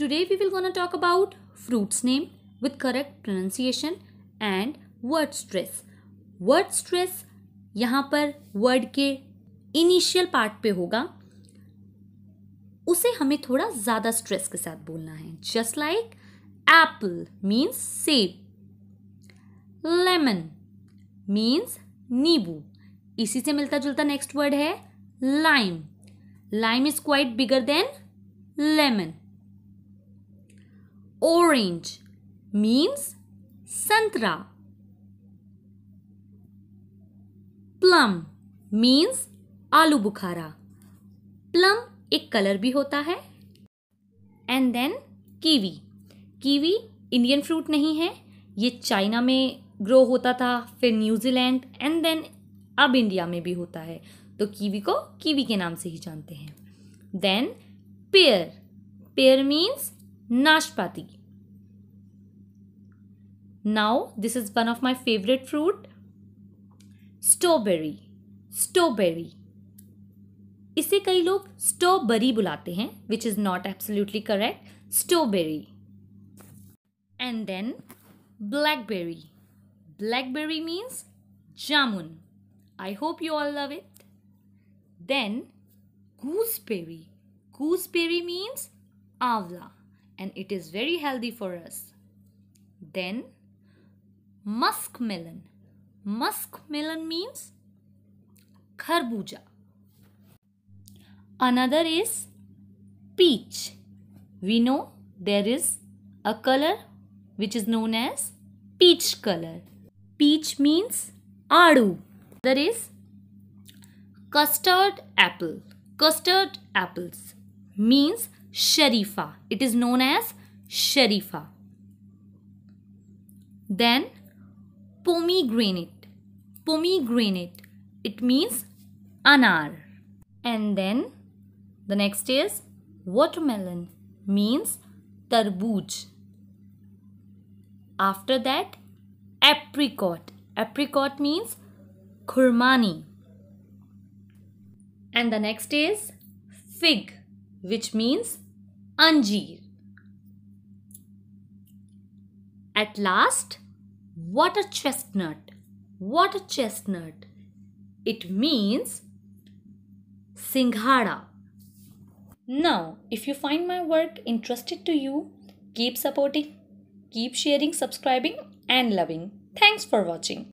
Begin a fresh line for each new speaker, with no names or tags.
Today we will going to talk about fruits name with correct pronunciation and word stress. Word stress यहाँ पर word के initial part पे होगा उसे हमें थोड़ा ज़्यादा स्ट्रेस के साथ बोलना है just like apple means seb lemon means nimbu इसी से मिलता जुलता नेक्स्ट वर्ड है lime lime is quite bigger than lemon orange means santra. Plum means आलू बुखारा प्लम एक कलर भी होता है and then kiwi kiwi Indian fruit नहीं है ये चाइना में ग्रो होता था फिर न्यूजीलैंड एंड देन अब इंडिया में भी होता है तो कीवी को कीवी के नाम से ही जानते हैं then pear pear means Nashpati. Now, this is one of my favorite fruit. Strawberry. Strawberry. इसे कई लोग स्ट्रॉबेरी बुलाते हैं which is not absolutely correct strawberry and then blackberry blackberry means jamun I hope you all love it then gooseberry gooseberry means avla and it is very healthy for us. Then muskmelon. Muskmelon means kharbuja. Another is peach. We know there is a color which is known as peach color. Peach means adu. There is custard apple. Custard apples means Sharifa. It is known as Sharifa. Then pomegranate. Pomegranate. It means anar. And then the next is watermelon means tarbuj. After that apricot. Apricot means khurmani. And the next is fig which means Anjeer. At last, what a chestnut! What a chestnut! It means Singhara. Now, if you find my work interested to you, keep supporting, keep sharing, subscribing, and loving. Thanks for watching.